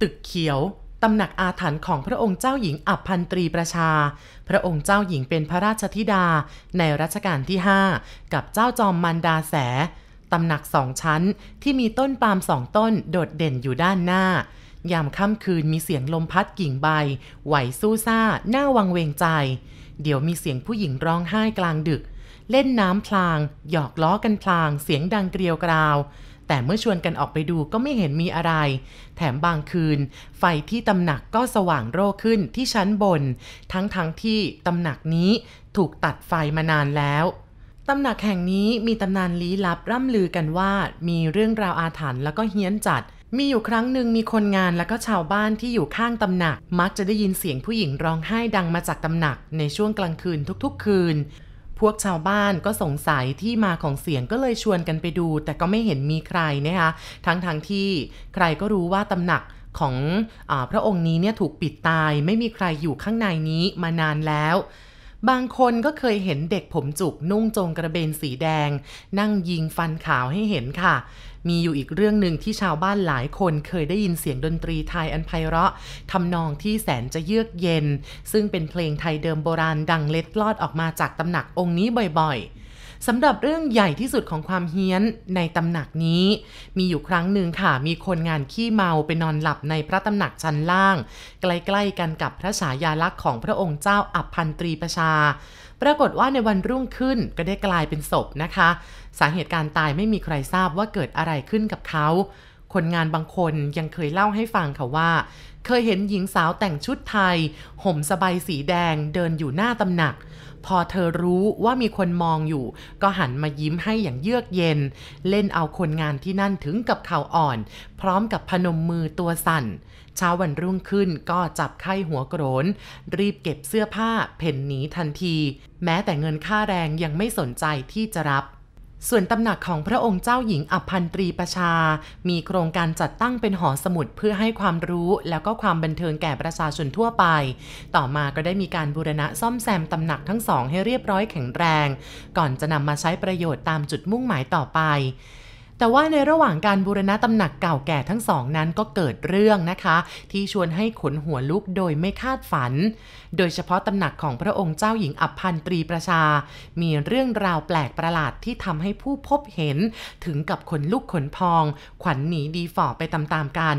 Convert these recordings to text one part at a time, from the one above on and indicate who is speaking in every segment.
Speaker 1: ตึกเขียว ตำหนักอาถรรพ์ของพระองค์เจ้าหญิงอับพันตรีประชา พระองค์เจ้าหญิงเป็นพระราชธิดาในรัชกาลที่5กับเจ้าจอมมันดาแส ตำหนักสองชั้นที่มีต้นปาล์มสองต้นโดดเด่นอยู่ด้านหน้า ยามค่ำคืนมีเสียงลมพัดกิ่งใบ ไหวสู้ซ่าหน้าวังเวงใจ เดี๋ยวมีเสียงผู้หญิงร้องไห้กลางดึก เล่นน้ำพลาง หยอกล้อกันพลาง เสียงดังเกลียวกราวแต่เมื่อชวนกันออกไปดูก็ไม่เห็นมีอะไร แถมบางคืนไฟที่ตำหนักก็สว่างโร่ขึ้นที่ชั้นบน ทั้งๆทที่ตำหนักนี้ถูกตัดไฟมานานแล้ว ตำหนักแห่งนี้มีตำนานลี้ลับร่ำลือกันว่ามีเรื่องราวอาถรรพ์แล้วก็เฮี้ยนจัด มีอยู่ครั้งหนึ่งมีคนงานแล้วก็ชาวบ้านที่อยู่ข้างตำหนัก มักจะได้ยินเสียงผู้หญิงร้องไห้ดังมาจากตำหนัก ในช่วงกลางคืนทุกๆ คืนพวกชาวบ้านก็สงสัยที่มาของเสียงก็เลยชวนกันไปดู แต่ก็ไม่เห็นมีใครนะคะทั้งทางที่ใครก็รู้ว่าตำหนักของอพระองค์นี้เนี่ยถูกปิดตายไม่มีใครอยู่ข้างในนี้มานานแล้ว บางคนก็เคยเห็นเด็กผมจุกนุ่งจงกระเบนสีแดง นั่งยิงฟันขาวให้เห็นค่ะมีอยู่อีกเรื่องหนึ่งที่ชาวบ้านหลายคนเคยได้ยินเสียงดนตรีไทยอันไพเราะทำนองที่แสนจะเยือกเย็น ซึ่งเป็นเพลงไทยเดิมโบราณดังเล็ดลอดออกมาจากตำหนักองค์นี้บ่อยๆสำหรับเรื่องใหญ่ที่สุดของความเฮี้ยน ในตำหนักนี้ มีอยู่ครั้งหนึ่งค่ะ มีคนงานขี้เมาไปนอนหลับในพระตำหนักชั้นล่าง ใกล้ๆกันกับพระฉายาลักษณ์ของพระองค์เจ้าอับพันตรีประชา ปรากฏว่าในวันรุ่งขึ้นก็ได้กลายเป็นศพนะคะ สาเหตุการตายไม่มีใครทราบว่าเกิดอะไรขึ้นกับเขา คนงานบางคนยังเคยเล่าให้ฟังค่ะว่าเคยเห็นหญิงสาวแต่งชุดไทย ห่มสบายสีแดงเดินอยู่หน้าตำหนัก พอเธอรู้ว่ามีคนมองอยู่ ก็หันมายิ้มให้อย่างเยือกเย็น เล่นเอาคนงานที่นั่นถึงกับเข่าอ่อน พร้อมกับพนมมือตัวสั่น เช้าวันรุ่งขึ้นก็จับไข้หัวโกรนรีบเก็บเสื้อผ้า เพ่นหนีทันที แม้แต่เงินค่าแรงยังไม่สนใจที่จะรับส่วนตำหนักของพระองค์เจ้าหญิงอัพันตรีประชา มีโครงการจัดตั้งเป็นหอสมุดเพื่อให้ความรู้แล้วก็ความบันเทิงแก่ประชาชนทั่วไป ต่อมาก็ได้มีการบูรณะซ่อมแซมตำหนักทั้งสองให้เรียบร้อยแข็งแรง ก่อนจะนำมาใช้ประโยชน์ตามจุดมุ่งหมายต่อไปแต่ว่าในระหว่างการบูรณะตำหนักเก่าแก่ทั้งสองนั้นก็เกิดเรื่องนะคะ ที่ชวนให้ขนหัวลุกโดยไม่คาดฝัน โดยเฉพาะตำหนักของพระองค์เจ้าหญิงอับพันตรีประชา มีเรื่องราวแปลกประหลาดที่ทำให้ผู้พบเห็น ถึงกับขนลุกขนพอง ขวัญหนีดีฝ่อไปตามๆกัน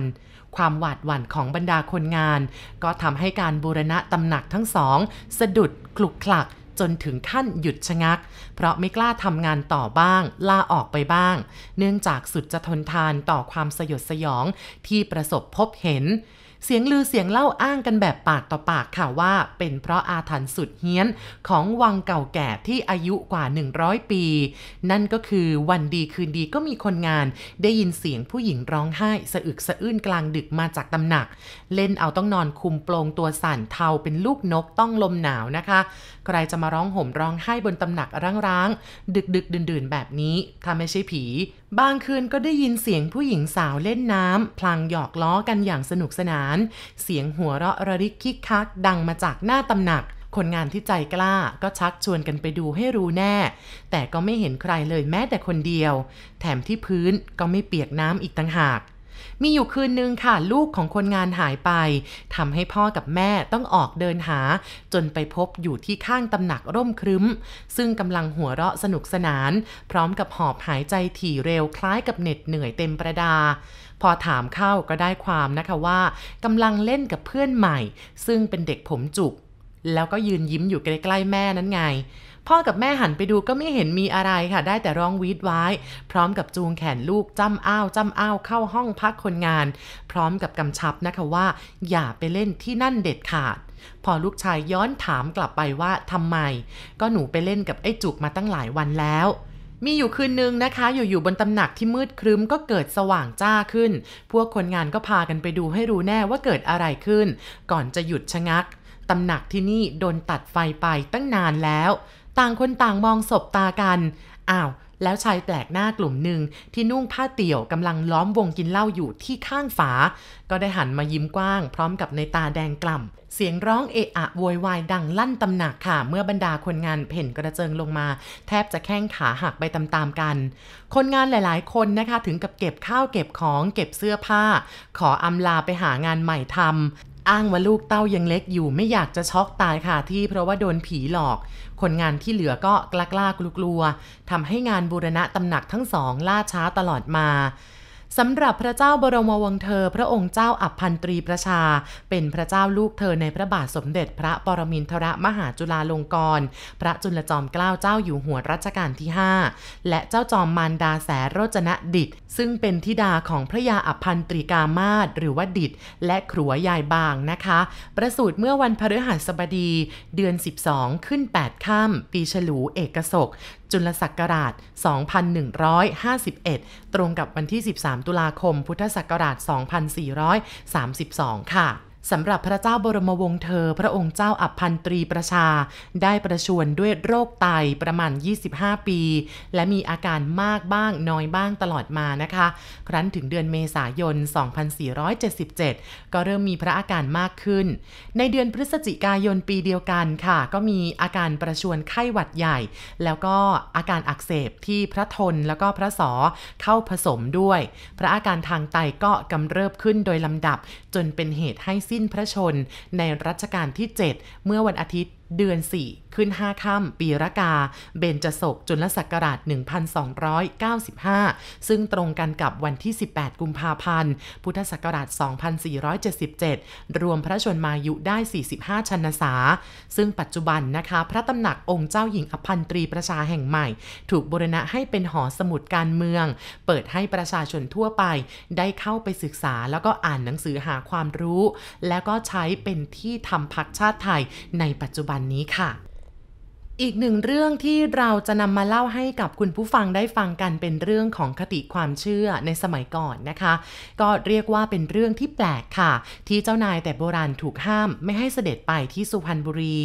Speaker 1: ความหวาดหวั่นของบรรดาคนงาน ก็ทำให้การบูรณะตำหนักทั้งสอง สะดุดกลุกคลักจนถึงขั้นหยุดชะงัก เพราะไม่กล้าทำงานต่อบ้าง ลาออกไปบ้าง เนื่องจากสุดจะทนทานต่อความสยดสยองที่ประสบพบเห็น เสียงลือเสียงเล่าอ้างกันแบบปากต่อปากค่ะว่า เป็นเพราะอาถรรพ์สุดเฮี้ยนของวังเก่าแก่ที่อายุกว่า 100 ปี นั่นก็คือวันดีคืนดีก็มีคนงานได้ยินเสียงผู้หญิงร้องไห้สะอึกสะอื้นกลางดึกมาจากตำหนัก เล่นเอาต้องนอนคุมโปรงตัวสั่นเทาเป็นลูกนกต้องลมหนาวนะคะใครจะมาร้องห่มร้องไห้บนตำหนักร้างๆ ดึกดึกดื่นดนแบบนี้ ถ้าไม่ใช่ผี บางคืนก็ได้ยินเสียงผู้หญิงสาวเล่นน้ำพลางหยอกล้อกันอย่างสนุกสนาน เสียงหัวเราะระริกคิกคักดังมาจากหน้าตำหนัก คนงานที่ใจกล้าก็ชักชวนกันไปดูให้รู้แน่ แต่ก็ไม่เห็นใครเลยแม้แต่คนเดียว แถมที่พื้นก็ไม่เปียกน้ำอีกต่างหากมีอยู่คืนนึงค่ะ ลูกของคนงานหายไปทำให้พ่อกับแม่ต้องออกเดินหา จนไปพบอยู่ที่ข้างตำหนักร่มครึ้มซึ่งกำลังหัวเราะสนุกสนาน พร้อมกับหอบหายใจถี่เร็วคล้ายกับเหน็ดเหนื่อยเต็มประดา พอถามเข้าก็ได้ความนะคะว่ากำลังเล่นกับเพื่อนใหม่ซึ่งเป็นเด็กผมจุก แล้วก็ยืนยิ้มอยู่ใกล้ๆแม่นั้นไงพ่อกับแม่หันไปดูก็ไม่เห็นมีอะไรค่ะ ได้แต่ร้องวีดไว้ พร้อมกับจูงแขนลูก จ้ำอ้าวจ้ำอ้าวเข้าห้องพักคนงาน พร้อมกับกำชับนะคะว่า อย่าไปเล่นที่นั่นเด็ดขาด พอลูกชายย้อนถามกลับไปว่าทำไม ก็หนูไปเล่นกับไอ้จุกมาตั้งหลายวันแล้ว มีอยู่คืนนึงนะคะ อยู่ๆบนตำหนักที่มืดครึ้มก็เกิดสว่างจ้าขึ้น พวกคนงานก็พากันไปดูให้รู้แน่ว่าเกิดอะไรขึ้น ก่อนจะหยุดชะงักตำหนักที่นี่โดนตัดไฟไปตั้งนานแล้วต่างคนต่างมองศบตากัน อ้าว แล้วชายแปลกหน้ากลุ่มหนึ่งที่นุ่งผ้าเตี่ยวกำลังล้อมวงกินเหล้าอยู่ที่ข้างฝา ก็ได้หันมายิ้มกว้าง พร้อมกับในตาแดงกล่ำ เสียงร้องเอะอะโวยวายดังลั่นตำหนักค่ะ เมื่อบรรดาคนงานเพ่นกระเจิงลงมา แทบจะแข้งขาหักไปตามๆกัน คนงานหลายๆ คนนะคะ ถึงกับเก็บข้าวเก็บของเก็บเสื้อผ้า ขออำลาไปหางานใหม่ทาอ้างว่าลูกเต้ายังเล็กอยู่ไม่อยากจะช็อกตายค่ะที่เพราะว่าโดนผีหลอกคนงานที่เหลือก็กล้ากลัวกลัวทำให้งานบูรณะตำหนักทั้งสองล่าช้าตลอดมาสำหรับพระเจ้าบรมวงศ์เธอพระองค์เจ้าอับพันตรีประชา เป็นพระเจ้าลูกเธอในพระบาทสมเด็จ พระปรมินทรมหาจุฬาลงกรณ์พระจุลจอมเกล้าเจ้าอยู่หัวรัชกาลที่ 5และเจ้าจอมมารดาแสโรจนะดิตซึ่งเป็นธิดาของพระยาอับพันตรีกามาศหรือว่า ดิตและครัวยายบางนะคะ ประสูติเมื่อวันพฤหัสบดีเดือน12ขึ้น8ค่ำปีฉลูเอกศกจุลศักราช2151 ตรงกับวันที่ 13 ตุลาคมพุทธศักราช 2432 ค่ะสำหรับพระเจ้าบรมวงศ์เธอพระองค์เจ้าอับพันตรีประชา ได้ประชวนด้วยโรคไตประมาณ 25 ปี และมีอาการมากบ้างน้อยบ้างตลอดมานะคะ ครั้นถึงเดือนเมษายน 2477 ก็เริ่มมีพระอาการมากขึ้น ในเดือนพฤศจิกายนปีเดียวกันค่ะก็มีอาการประชวนไข้หวัดใหญ่ แล้วก็อาการอักเสบที่พระทนแล้วก็พระสอเข้าผสมด้วย พระอาการทางไตก็กำเริบขึ้นโดยลำดับจนเป็นเหตุให้สิ้นพระชนในรัชกาลที่ 7 เมื่อวันอาทิตย์เดือน 4 ขึ้น5ค่ำปีรากา เบนจศกจุลศักราช1295 ซึ่งตรงกันกับวันที่ 18 กุมภาพันธ์ พุทธศักราช 2477 รวมพระชนมายุได้ 45ชันษา ซึ่งปัจจุบันนะคะ พระตำหนักองค์เจ้าหญิงอภันตรีประชาแห่งใหม่ ถูกบูรณะให้เป็นหอสมุดการเมือง เปิดให้ประชาชนทั่วไป ได้เข้าไปศึกษาแล้วก็อ่านหนังสือหาความรู้ แล้วก็ใช้เป็นที่ทำพักชาติไทย ในปัจจุบันันนี้ค่ะ อีกหนึ่งเรื่องที่เราจะนำมาเล่าให้กับคุณผู้ฟังได้ฟังกันเป็นเรื่องของคติความเชื่อในสมัยก่อนนะคะ ก็เรียกว่าเป็นเรื่องที่แปลกค่ะ ที่เจ้านายแต่โบราณถูกห้าม ไม่ให้เสด็จไปที่สุพรรณบุรี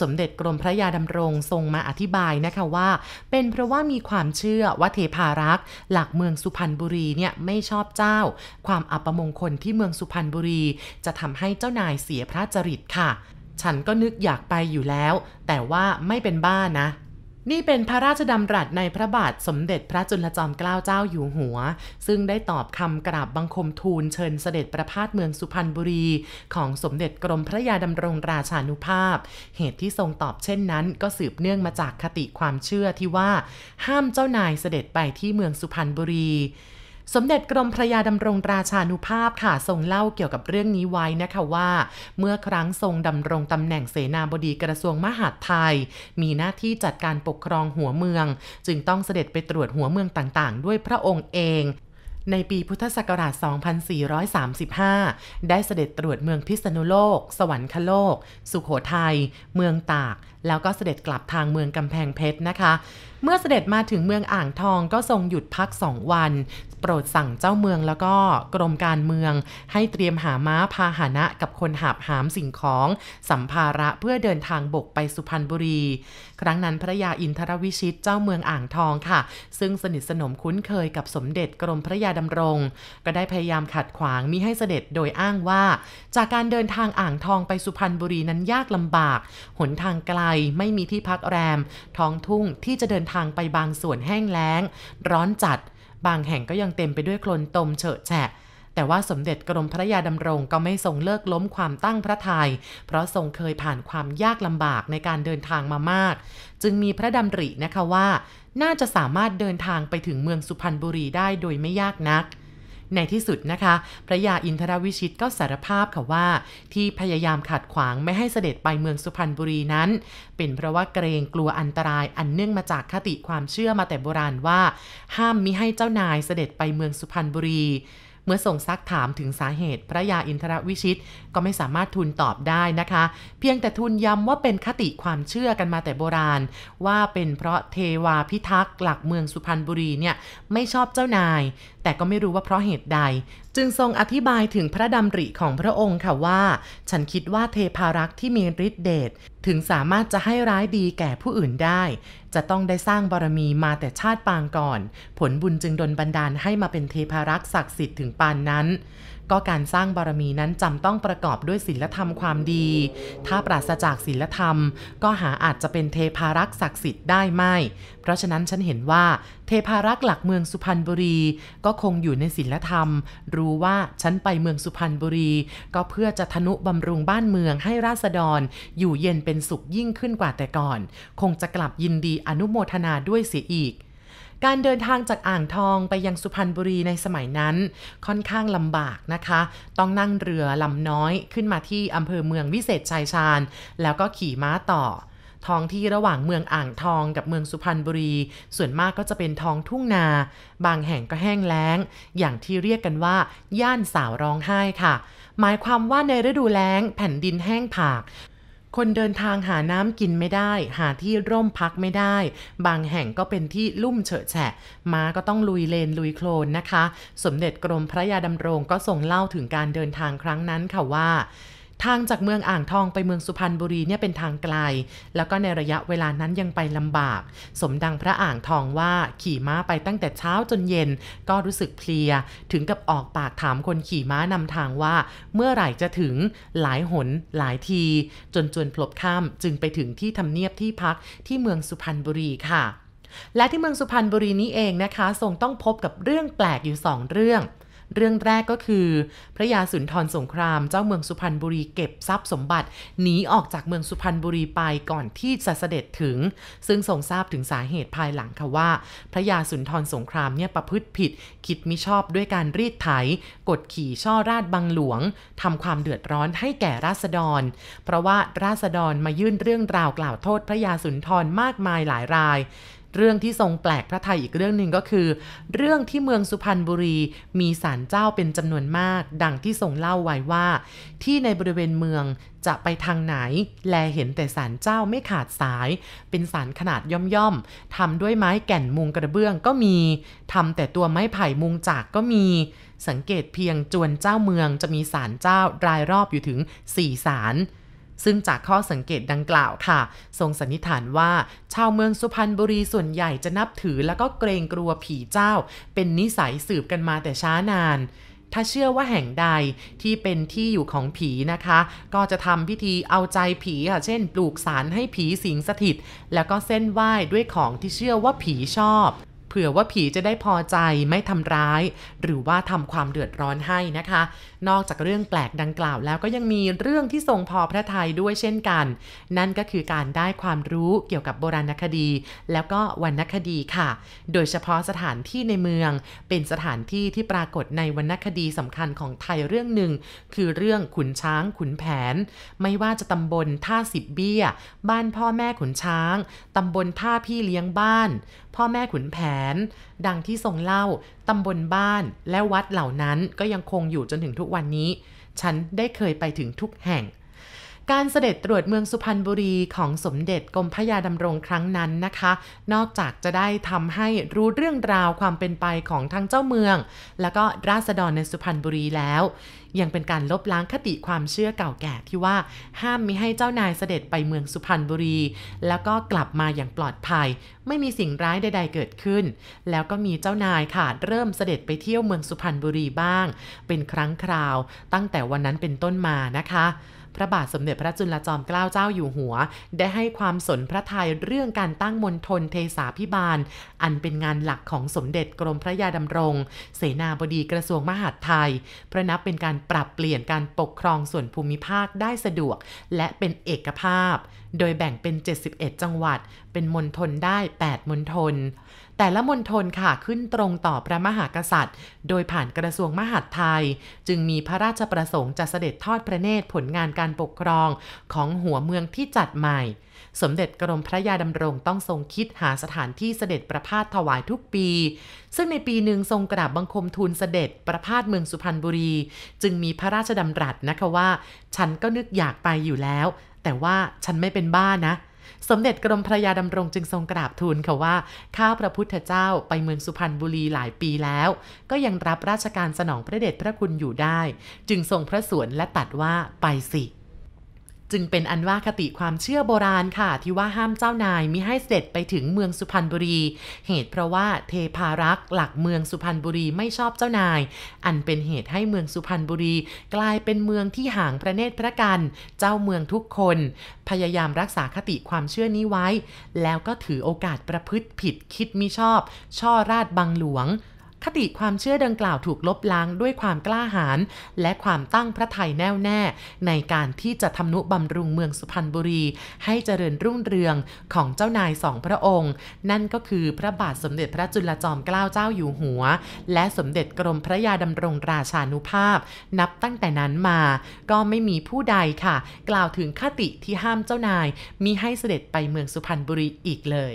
Speaker 1: สมเด็จกรมพระยาดำรงทรงมาอธิบายนะคะว่า เป็นเพราะว่ามีความเชื่อว่าเทพารักษ์หลักเมืองสุพรรณบุรีเนี่ยไม่ชอบเจ้า ความอัปมงคลที่เมืองสุพรรณบุรี จะทำให้เจ้านายเสียพระจริตค่ะฉันก็นึกอยากไปอยู่แล้ว แต่ว่าไม่เป็นบ้านะ นี่เป็นพระราชดำรัสในพระบาทสมเด็จพระจุลจอมเกล้าเจ้าอยู่หัว ซึ่งได้ตอบคำกราบบังคมทูลเชิญเสด็จประพาสเมืองสุพรรณบุรี ของสมเด็จกรมพระยาดำรงราชานุภาพ เหตุที่ทรงตอบเช่นนั้นก็สืบเนื่องมาจากคติความเชื่อที่ว่า ห้ามเจ้านายเสด็จไปที่เมืองสุพรรณบุรีสมเด็จกรมพระยาดำรงราชานุภาพค่ะ ทรงเล่าเกี่ยวกับเรื่องนี้ไว้นะคะว่า เมื่อครั้งทรงดำรงตำแหน่งเสนาบดีกระทรวงมหาดไทย มีหน้าที่จัดการปกครองหัวเมือง จึงต้องเสด็จไปตรวจหัวเมืองต่างๆ ด้วยพระองค์เองในปีพุทธศักราช 2435 ได้เสด็จตรวจเมืองพิษณุโลก สวรรคโลก สุขโขทยัย เมืองตาก แล้วก็เสด็จกลับทางเมืองกำแพงเพชรนะคะ เมื่อเสด็จมาถึงเมืองอ่างทองก็ทรงหยุดพักสองวัน โปรดสั่งเจ้าเมืองแล้วก็กรมการเมือง ให้เตรียมหาม้าพาหนะกับคนหาบหามสิ่งของสัมภาระเพื่อเดินทางบกไปสุพรรณบุรีครั้งนั้นพระยาอินทรวิชิตเจ้าเมืองอ่างทองค่ะ ซึ่งสนิทสนมคุ้นเคยกับสมเด็จกรมพระยาดำรง ก็ได้พยายามขัดขวางมิให้เสด็จโดยอ้างว่า จากการเดินทางอ่างทองไปสุพรรณบุรีนั้นยากลำบาก หนทางไกลไม่มีที่พักแรม ท้องทุ่งที่จะเดินทางไปบางส่วนแห้งแล้ง ร้อนจัดบางแห่งก็ยังเต็มไปด้วยโคลนตมเฉอะแฉะแต่ว่าสมเด็จกรมพระยาดำรงก็ไม่ทรงเลิกล้มความตั้งพระทยัย เพราะทรงเคยผ่านความยากลำบากในการเดินทางมามาก จึงมีพระดำรินะคะว่า น่าจะสามารถเดินทางไปถึงเมืองสุพรรณบุรีได้โดยไม่ยากนัก ในที่สุดนะคะพระยาอินทรวิชิตก็สารภาพค่ะว่าที่พยายามขัดขวางไม่ให้เสด็จไปเมืองสุพรรณบุรีนั้น เป็นเพราะว่าเกรงกลัวอันตรายอันเนื่องมาจากคติความเชื่อมาแต่โบราณว่า ห้ามมิให้เจ้านายเสด็จไปเมืองสุพรรณบุรีเมื่อส่งซักถามถึงสาเหตุพระยาอินทรวิชิต ก็ไม่สามารถทูลตอบได้นะคะ เพียงแต่ทูลย้ำว่าเป็นคติความเชื่อกันมาแต่โบราณ ว่าเป็นเพราะเทวาพิทักษ์หลักเมืองสุพรรณบุรีเนี่ย ไม่ชอบเจ้านายแต่ก็ไม่รู้ว่าเพราะเหตุใด จึงทรงอธิบายถึงพระดำริของพระองค์ค่ะว่า ฉันคิดว่าเทพารักษ์ที่มีฤทธิเดชถึงสามารถจะให้ร้ายดีแก่ผู้อื่นได้ จะต้องได้สร้างบารมีมาแต่ชาติปางก่อน ผลบุญจึงดลบันดาลให้มาเป็นเทพารักษ์ศักดิ์สิทธิ์ถึงปานนั้นก็การสร้างบารมีนั้นจำต้องประกอบด้วยศีลธรรมความดี ถ้าปราศจากศีลธรรมก็หาอาจจะเป็นเทพารักษ์ศักดิ์สิทธิ์ได้ไม่ เพราะฉะนั้นฉันเห็นว่า เทพารักษ์หลักเมืองสุพรรณบุรี ก็คงอยู่ในศีลธรรม รู้ว่า ฉันไปเมืองสุพรรณบุรี ก็เพื่อจะทนุบำรุงบ้านเมืองให้ราษฎร อยู่เย็นเป็นสุขยิ่งขึ้นกว่าแต่ก่อน คงจะกลับยินดีอนุโมทนาด้วยเสียอีกการเดินทางจากอ่างทองไปยังสุพรรณบุรีในสมัยนั้น ค่อนข้างลำบากนะคะ ต้องนั่งเรือลำน้อยขึ้นมาที่อำเภอเมืองวิเศษชายชาญแล้วก็ขี่ม้าต่อท้องที่ระหว่างเมืองอ่างทองกับเมืองสุพรรณบุรี ส่วนมากก็จะเป็นท้องทุ่งนา บางแห่งก็แห้งแล้ง อย่างที่เรียกกันว่าย่านสาวร้องไห้ค่ะ หมายความว่าในฤดูแล้งแผ่นดินแห้งผากคนเดินทางหาน้ำกินไม่ได้ หาที่ร่มพักไม่ได้ บางแห่งก็เป็นที่ลุ่มเฉอะแฉะม้าก็ต้องลุยเลนลุยโคลนนะคะ สมเด็จกรมพระยาดำรงก็ทรงเล่าถึงการเดินทางครั้งนั้นค่ะว่าทางจากเมืองอ่างทองไปเมืองสุพรรณบุรีเนี่ยเป็นทางไกล แล้วก็ในระยะเวลานั้นยังไปลำบาก สมดังพระอ่างทองว่าขี่ม้าไปตั้งแต่เช้าจนเย็นก็รู้สึกเพลีย ถึงกับออกปากถามคนขี่ม้านำทางว่า เมื่อไหร่จะถึงหลายหน หลายทีจนจวนพลบค่ำจึงไปถึงที่ทำเนียบที่พักที่เมืองสุพรรณบุรีค่ะ และที่เมืองสุพรรณบุรีนี้เองนะคะทรงต้องพบกับเรื่องแปลกอยู่ 2 เรื่องเรื่องแรกก็คือ พระยาสุนทรสงครามเจ้าเมืองสุพรรณบุรีเก็บทรัพย์สมบัติหนีออกจากเมืองสุพรรณบุรีไปก่อนที่จะเสด็จถึง ซึ่งทรงทราบถึงสาเหตุภายหลังค่ะว่า พระยาสุนทรสงครามเนี่ยประพฤติผิด คิดมิชอบด้วยการรีดไถกดขี่ช่อราชบังหลวงทำความเดือดร้อนให้แก่ราษฎร เพราะว่าราษฎรมายื่นเรื่องราวกล่าวโทษพระยาสุนทรมากมายหลายรายเรื่องที่ทรงแปลกพระไทยอีกเรื่องหนึ่งก็คือ เรื่องที่เมืองสุพรรณบุรี มีศาลเจ้าเป็นจำนวนมาก ดังที่ทรงเล่าไว้ว่า ที่ในบริเวณเมืองจะไปทางไหน แลเห็นแต่ศาลเจ้าไม่ขาดสาย เป็นศาลขนาดย่อมๆทำด้วยไม้แก่นมุงกระเบื้องก็มีทำแต่ตัวไม้ไผ่มุงจากก็มี สังเกตเพียงจวนเจ้าเมืองจะมีศาลเจ้ารายรอบอยู่ถึง4ศาลซึ่งจากข้อสังเกตดังกล่าวค่ะ ทรงสันนิษฐานว่า ชาวเมืองสุพรรณบุรีส่วนใหญ่จะนับถือแล้วก็เกรงกลัวผีเจ้า เป็นนิสัยสืบกันมาแต่ช้านาน ถ้าเชื่อว่าแห่งใดที่เป็นที่อยู่ของผีนะคะ ก็จะทำพิธีเอาใจผีค่ะเช่นปลูกสารให้ผีสิงสถิต แล้วก็เส้นไหว้ด้วยของที่เชื่อว่าผีชอบผื่อว่าผีจะได้พอใจไม่ทำร้าย หรือว่าทำความเดือดร้อนให้นะคะ นอกจากเรื่องแปลกดังกล่าวแล้วก็ยังมีเรื่องที่ทรงพอพระทัยด้วยเช่นกัน นั่นก็คือการได้ความรู้เกี่ยวกับโบราณคดี แล้วก็วรรณคดีค่ะ โดยเฉพาะสถานที่ในเมืองเป็นสถานที่ที่ปรากฏในวรรณคดีสำคัญของไทยเรื่องหนึ่ง คือเรื่องขุนช้างขุนแผน ไม่ว่าจะตำบลท่าสิบเบี้ย บ้านพ่อแม่ขุนช้างตำบลท่าพี่เลี้ยงบ้านพ่อแม่ขุนแผน ดังที่ทรงเล่า ตำบลบ้าน และวัดเหล่านั้นก็ยังคงอยู่จนถึงทุกวันนี้ ฉันได้เคยไปถึงทุกแห่งการเสด็จตรวจเมืองสุพรรณบุรีของสมเด็จกรมพระยาดำรงครั้งนั้นนะคะ นอกจากจะได้ทำให้รู้เรื่องราวความเป็นไปของทั้งเจ้าเมือง แล้วก็ราษฎรในสุพรรณบุรีแล้ว ยังเป็นการลบล้างคติความเชื่อเก่าแก่ที่ว่า ห้ามมิให้เจ้านายเสด็จไปเมืองสุพรรณบุรี แล้วก็กลับมาอย่างปลอดภัย ไม่มีสิ่งร้ายใด ๆเกิดขึ้น แล้วก็มีเจ้านายค่ะ เริ่มเสด็จไปเที่ยวเมืองสุพรรณบุรีบ้าง เป็นครั้งคราวตั้งแต่วันนั้นเป็นต้นมานะคะพระบาทสมเด็จพระจุลจอมเกล้าเจ้าอยู่หัว ได้ให้ความสนพระทัยเรื่องการตั้งมณฑลเทสาพิบาล อันเป็นงานหลักของสมเด็จกรมพระยาดำรงเสนาบดีกระทรวงมหาดไทย พระนับเป็นการปรับเปลี่ยนการปกครองส่วนภูมิภาคได้สะดวกและเป็นเอกภาพ โดยแบ่งเป็น 71 จังหวัด เป็นมณฑลได้ 8 มณฑลแต่ละมณฑลค่ะขึ้นตรงต่อพระมหากษัตริย์ โดยผ่านกระทรวงมหาดไทยจึงมีพระราชประสงค์จะเสด็จทอดพระเนตรผลงานการปกครอง ของหัวเมืองที่จัดใหม่ สมเด็จกรมพระยาดำรงต้องทรงคิดหาสถานที่เสด็จประพาสถวายทุกปี ซึ่งในปีหนึ่งทรงกราบบังคมทูลเสด็จประพาสเมืองสุพรรณบุรี จึงมีพระราชดำรัสนะคะว่า ฉันก็นึกอยากไปอยู่แล้ว แต่ว่าฉันไม่เป็นบ้านะสมเด็จกรมพระยาดำรงจึงทรงกราบทูลค่ะว่าข้าพระพุทธเจ้าไปเมืองสุพรรณบุรีหลายปีแล้ว ก็ยังรับราชการสนองพระเดชพระคุณอยู่ได้ จึงทรงพระสวนและตัดว่าไปสิจึงเป็นอันว่าคติความเชื่อโบราณค่ะ ที่ว่าห้ามเจ้านายมิให้เสด็จไปถึงเมืองสุพรรณบุรี เหตุ เพราะว่าเทพารักษ์หลักเมืองสุพรรณบุรีไม่ชอบเจ้านาย อันเป็นเหตุให้เมืองสุพรรณบุรี กลายเป็นเมืองที่ห่างพระเนตรพระกัน เจ้าเมืองทุกคน พยายามรักษาคติความเชื่อนี้ไว้ แล้วก็ถือโอกาสประพฤติผิดคิดมิชอบช่อราดบังหลวงคติความเชื่อดังกล่าวถูกลบล้างด้วยความกล้าหาญและความตั้งพระไทยแน่วแน่ในการที่จะทำนุบำรุงเมืองสุพรรณบุรี ให้เจริญรุ่งเรืองของเจ้านายสองพระองค์ นั่นก็คือพระบาทสมเด็จพระจุลจอมเกล้าเจ้าอยู่หัว และสมเด็จกรมพระยาดำรงราชานุภาพ นับตั้งแต่นั้นมาก็ไม่มีผู้ใดค่ะ กล่าวถึงคติที่ห้ามเจ้านายมิให้เสด็จไปเมืองสุพรรณบุรีอีกเลย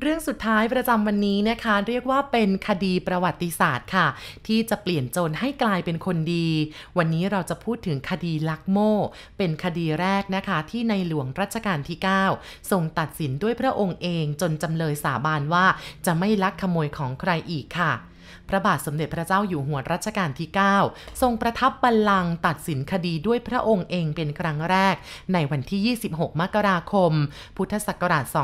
Speaker 1: เรื่องสุดท้ายประจำวันนี้นะคะ เรียกว่าเป็นคดีประวัติศาสตร์ค่ะ ที่จะเปลี่ยนโจรให้กลายเป็นคนดี วันนี้เราจะพูดถึงคดีลักโมเป็นคดีแรกนะคะที่ในหลวงรัชกาลที่ 9 ทรงตัดสินด้วยพระองค์เองจนจำเลยสาบานว่า จะไม่ลักขโมยของใครอีกค่ะพระบาทสมเด็จพระเจ้าอยู่หัวรัชกาลที่ 9 ทรงประทับบัลลังก์ตัดสินคดีด้วยพระองค์เองเป็นครั้งแรก ในวันที่ 26 มกราคม พุทธศักราช 2495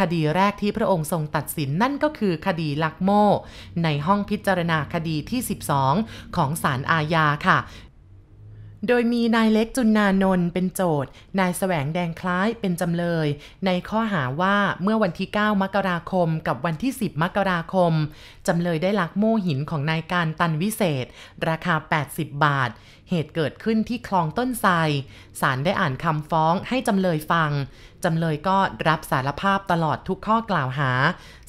Speaker 1: คดีแรกที่พระองค์ทรงตัดสินนั่นก็คือคดีลักโมในห้องพิจารณาคดีที่ 12 ของศาลอาญาค่ะโดยมีนายเล็กจุนนานนเป็นโจทย์นายสแสวงแดงคล้ายเป็นจำเลย ในข้อหาว่าเมื่อวันที่ 9 มกราคม กับวันที่ 10 มกราคม จำเลยได้ลักโม่หินของนายการตันวิเศษ ราคา 80 บาทเหตุเกิดขึ้นที่คลองต้นไทรศาลได้อ่านคำฟ้องให้จำเลยฟัง จำเลยก็รับสารภาพตลอดทุกข้อกล่าวหา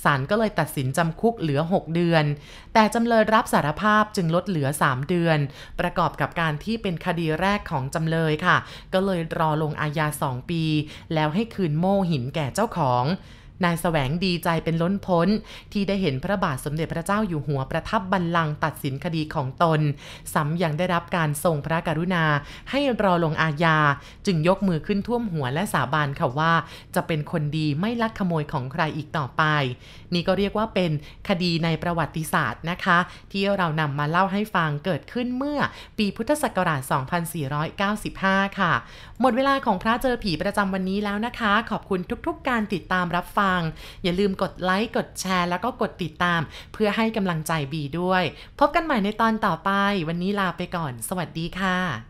Speaker 1: ศาลก็เลยตัดสินจำคุกเหลือ 6 เดือน แต่จำเลยรับสารภาพจึงลดเหลือ 3 เดือน ประกอบกับการที่เป็นคดีแรกของจำเลยค่ะ ก็เลยรอลงอาญา2ปี แล้วให้คืนโม่หินแก่เจ้าของนายแสวงดีใจเป็นล้นพ้น ที่ได้เห็นพระบาทสมเด็จพระเจ้าอยู่หัวประทับบัลลังก์ตัดสินคดีของตนสำยังได้รับการทรงพระกรุณาให้รอลงอาญาจึงยกมือขึ้นท่วมหัวและสาบานค่ะว่า จะเป็นคนดีไม่ลักขโมยของใครอีกต่อไป นี่ก็เรียกว่าเป็นคดีในประวัติศาสตร์นะคะ ที่เรานำมาเล่าให้ฟังเกิดขึ้นเมื่อ ปีพุทธศักราช 2495 ค่ะ หมดเวลาของพระเจอผีประจำวันนี้แล้วนะคะ ขอบคุณทุกๆกการติดตามรับฟังังอย่าลืมกดไลค์กดแชร์แล้วก็กดติดตาม เพื่อให้กำลังใจบีด้วย พบกันใหม่ในตอนต่อไป วันนี้ลาไปก่อน สวัสดีค่ะ